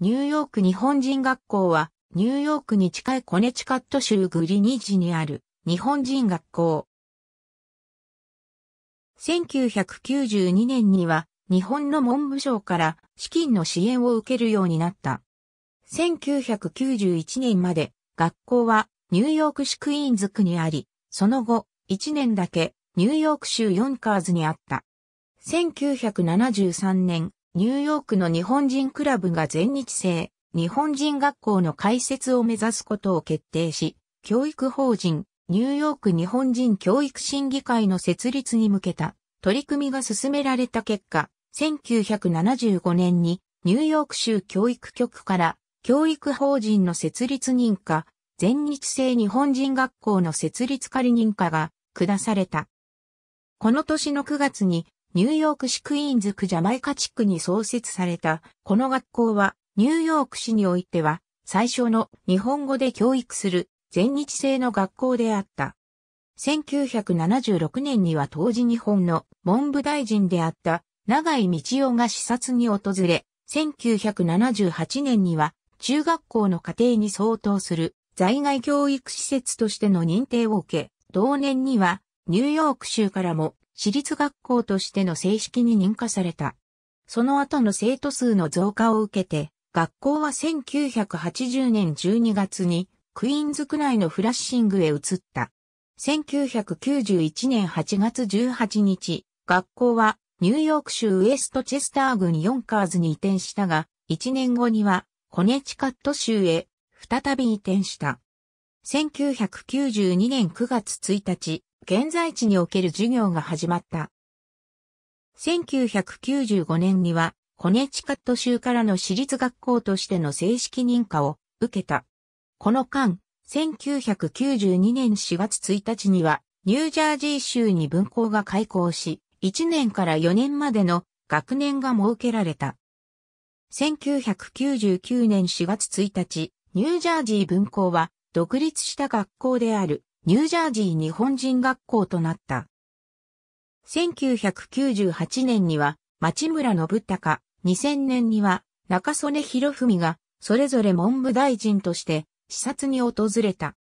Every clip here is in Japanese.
ニューヨーク日本人学校は、ニューヨークに近いコネチカット州グリニジにある日本人学校。1992年には日本の文部省から資金の支援を受けるようになった。1991年まで学校はニューヨーク市クイーンズ区にあり、その後1年だけニューヨーク州ヨンカーズにあった。1973年、ニューヨークの日本人クラブが全日制、日本人学校の開設を目指すことを決定し、教育法人、ニューヨーク日本人教育審議会の設立に向けた取り組みが進められた結果、1975年にニューヨーク州教育局から教育法人の設立認可、全日制日本人学校の設立仮認可が下された。この年の9月にニューヨーク市クイーンズ区ジャマイカ地区に創設された、この学校は、ニューヨーク市においては、最初の日本語で教育する全日制の学校であった。1976年には当時日本の文部大臣であった長井道夫が視察に訪れ、1978年には中学校の家庭に相当する在外教育施設としての認定を受け、同年にはニューヨーク州からも私立学校としての正式に認可された。その後の生徒数の増加を受けて、学校は1980年12月にクイーンズ区内のフラッシングへ移った。1991年8月18日、学校はニューヨーク州ウエストチェスター郡ヨンカーズに移転したが、1年後にはコネチカット州へ再び移転した。1992年9月1日、現在地における授業が始まった。1995年には、コネチカット州からの私立学校としての正式認可を受けた。この間、1992年4月1日には、ニュージャージー州に分校が開校し、1年から4年までの学年が設けられた。1999年4月1日、ニュージャージー分校は独立した学校であるニュージャージー日本人学校となった。1998年には、町村信孝、2000年には、中曽根博文が、それぞれ文部大臣として、視察に訪れた。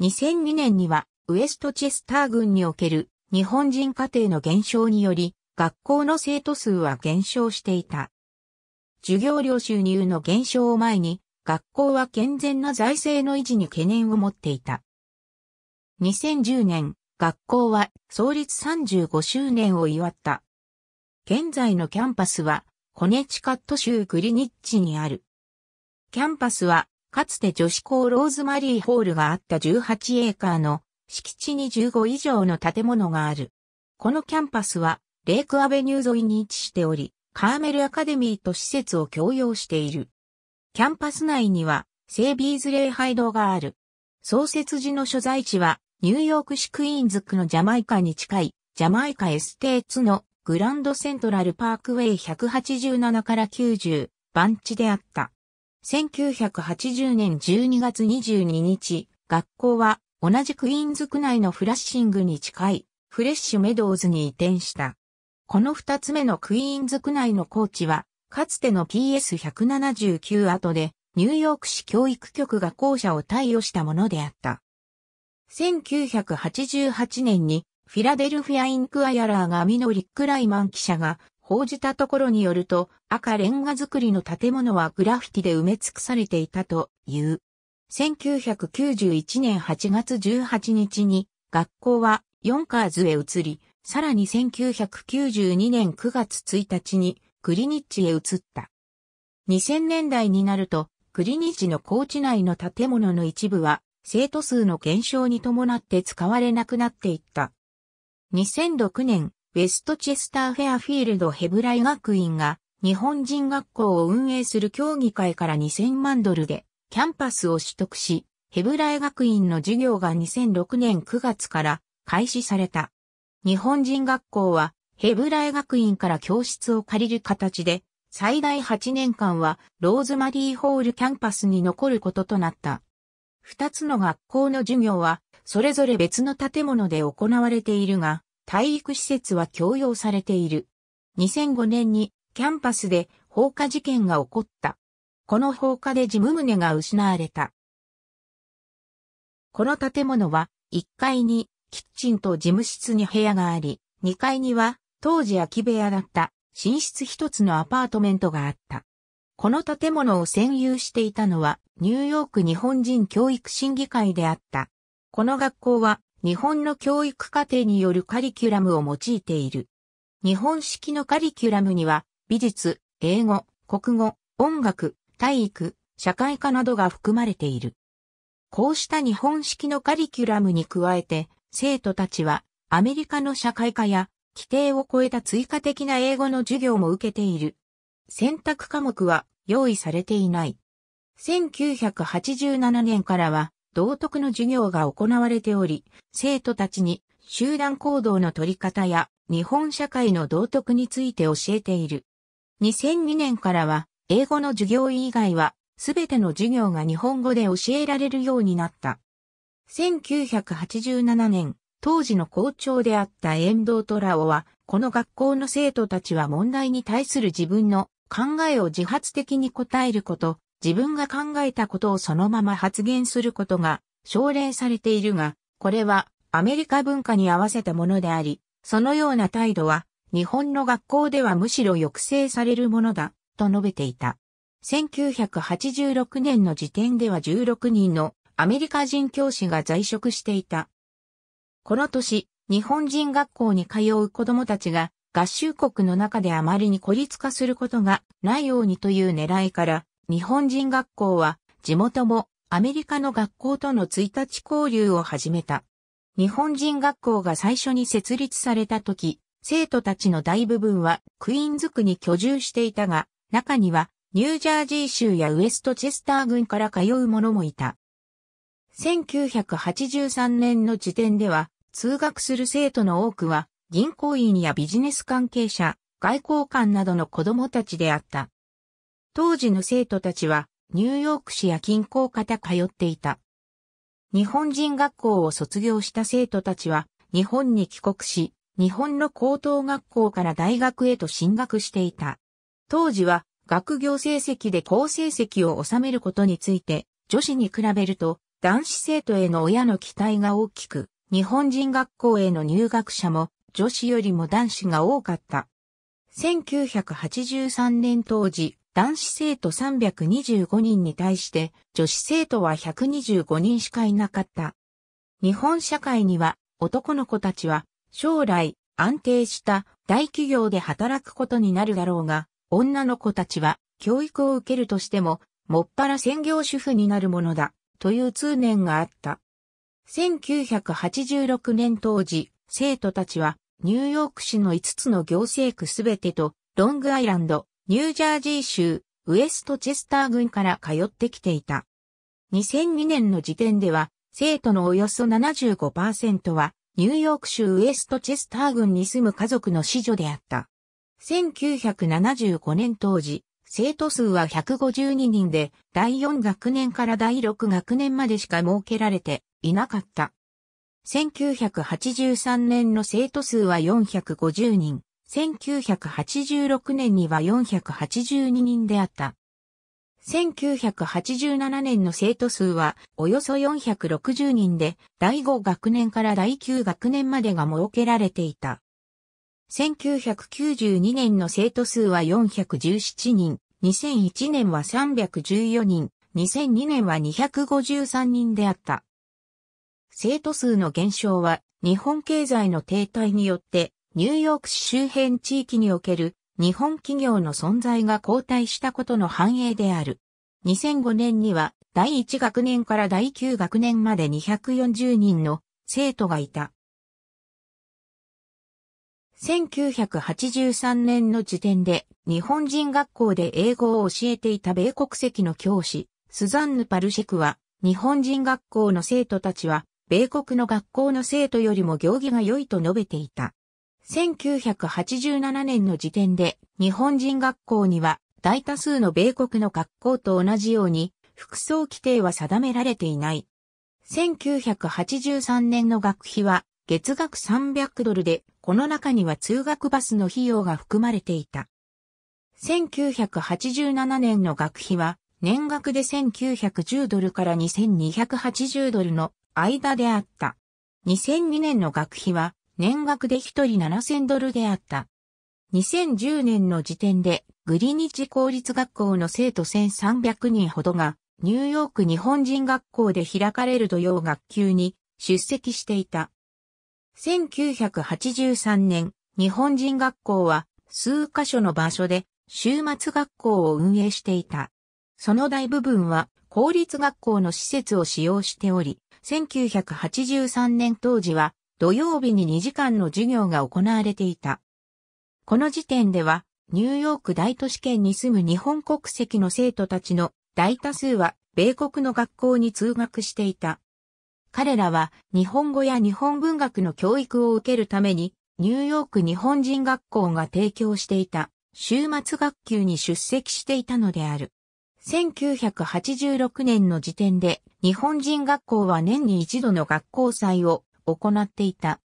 2002年には、ウエストチェスター郡における日本人家庭の減少により、学校の生徒数は減少していた。授業料収入の減少を前に、学校は健全な財政の維持に懸念を持っていた。2010年、学校は創立35周年を祝った。現在のキャンパスは、コネチカット州グリニッチにある。キャンパスは、かつて女子校ローズマリーホールがあった18エーカーの敷地に15以上の建物がある。このキャンパスは、レイクアベニュー沿いに位置しており、カーメルアカデミーと施設を共用している。キャンパス内には、セービーズ礼拝堂がある。創設時の所在地は、ニューヨーク市クイーンズ区のジャマイカに近い、ジャマイカエステーツのグランドセントラルパークウェイ187から90番地であった。1980年12月22日、学校は同じクイーンズ区内のフラッシングに近いフレッシュメドウズに移転した。この二つ目のクイーンズ区内のコーチは、かつての PS179 後でニューヨーク市教育局が校舎を貸与したものであった。1988年にフィラデルフィア・インクアヤラーがミノリック・ライマン記者が報じたところによると赤レンガ造りの建物はグラフィティで埋め尽くされていたという。1991年8月18日に学校はヨンカーズへ移り、さらに1992年9月1日にクリニッチへ移った。2000年代になるとクリニッチの高地内の建物の一部は生徒数の減少に伴って使われなくなっていった。2006年、ウェストチェスターフェアフィールドヘブライ学院が日本人学校を運営する協議会から2000万ドルでキャンパスを取得し、ヘブライ学院の授業が2006年9月から開始された。日本人学校はヘブライ学院から教室を借りる形で、最大8年間はローズマリーホールキャンパスに残ることとなった。二つの学校の授業は、それぞれ別の建物で行われているが、体育施設は共用されている。2005年にキャンパスで放火事件が起こった。この放火で事務棟が失われた。この建物は1階にキッチンと事務室に部屋があり、2階には当時空き部屋だった寝室一つのアパートメントがあった。この建物を占有していたのはニューヨーク日本人教育審議会であった。この学校は日本の教育課程によるカリキュラムを用いている。日本式のカリキュラムには美術、英語、国語、音楽、体育、社会科などが含まれている。こうした日本式のカリキュラムに加えて、生徒たちはアメリカの社会科や規定を超えた追加的な英語の授業も受けている。選択科目は用意されていない。1987年からは道徳の授業が行われており、生徒たちに集団行動の取り方や日本社会の道徳について教えている。2002年からは英語の授業以外はすべての授業が日本語で教えられるようになった。1987年、当時の校長であった遠藤虎夫は、この学校の生徒たちは問題に対する自分の考えを自発的に答えること、自分が考えたことをそのまま発言することが奨励されているが、これはアメリカ文化に合わせたものであり、そのような態度は日本の学校ではむしろ抑制されるものだ、と述べていた。1986年の時点では16人のアメリカ人教師が在職していた。この年、日本人学校に通う子供たちが合衆国の中であまりに孤立化することがないようにという狙いから、日本人学校は地元もアメリカの学校との1日交流を始めた。日本人学校が最初に設立された時、生徒たちの大部分はクイーンズ区に居住していたが、中にはニュージャージー州やウエストチェスター郡から通う者もいた。1983年の時点では、通学する生徒の多くは銀行員やビジネス関係者、外交官などの子供たちであった。当時の生徒たちはニューヨーク市や近郊方通っていた。日本人学校を卒業した生徒たちは日本に帰国し、日本の高等学校から大学へと進学していた。当時は学業成績で好成績を収めることについて、女子に比べると男子生徒への親の期待が大きく、日本人学校への入学者も女子よりも男子が多かった。1983年当時、男子生徒325人に対して、女子生徒は125人しかいなかった。日本社会には、男の子たちは、将来、安定した大企業で働くことになるだろうが、女の子たちは、教育を受けるとしても、もっぱら専業主婦になるものだ、という通念があった。1986年当時、生徒たちは、ニューヨーク市の5つの行政区すべてと、ロングアイランド、ニュージャージー州、ウエストチェスター郡から通ってきていた。2002年の時点では、生徒のおよそ75%は、ニューヨーク州ウエストチェスター郡に住む家族の子女であった。1975年当時、生徒数は152人で、第4学年から第6学年までしか設けられていなかった。1983年の生徒数は450人、1986年には482人であった。1987年の生徒数はおよそ460人で、第5学年から第9学年までが設けられていた。1992年の生徒数は417人、2001年は314人、2002年は253人であった。生徒数の減少は日本経済の停滞によってニューヨーク市周辺地域における日本企業の存在が後退したことの反映である。2005年には第1学年から第9学年まで240人の生徒がいた。1983年の時点で日本人学校で英語を教えていた米国籍の教師、スザンヌ・パルシェクは日本人学校の生徒たちは米国の学校の生徒よりも行儀が良いと述べていた。1987年の時点で日本人学校には大多数の米国の学校と同じように服装規定は定められていない。1983年の学費は月額300ドルで、この中には通学バスの費用が含まれていた。1987年の学費は年額で1910ドルから2280ドルの間であった。2002年の学費は年額で1人7000ドルであった。2010年の時点でグリニッジ公立学校の生徒1300人ほどがニューヨーク日本人学校で開かれる土曜学級に出席していた。1983年、日本人学校は数カ所の場所で週末学校を運営していた。その大部分は公立学校の施設を使用しており、1983年当時は土曜日に2時間の授業が行われていた。この時点では、ニューヨーク大都市圏に住む日本国籍の生徒たちの大多数は米国の学校に通学していた。彼らは日本語や日本文学の教育を受けるためにニューヨーク日本人学校が提供していた週末学級に出席していたのである。1986年の時点で日本人学校は年に一度の学校祭を行っていた。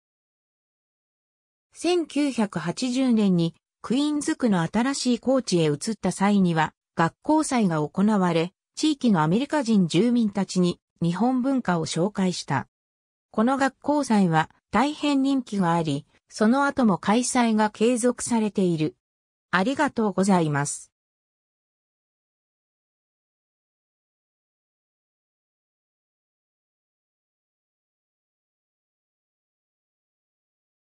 1980年にクイーンズ区の新しい高地へ移った際には学校祭が行われ、地域のアメリカ人住民たちに日本文化を紹介した。この学校祭は大変人気があり、その後も開催が継続されている。ありがとうございます。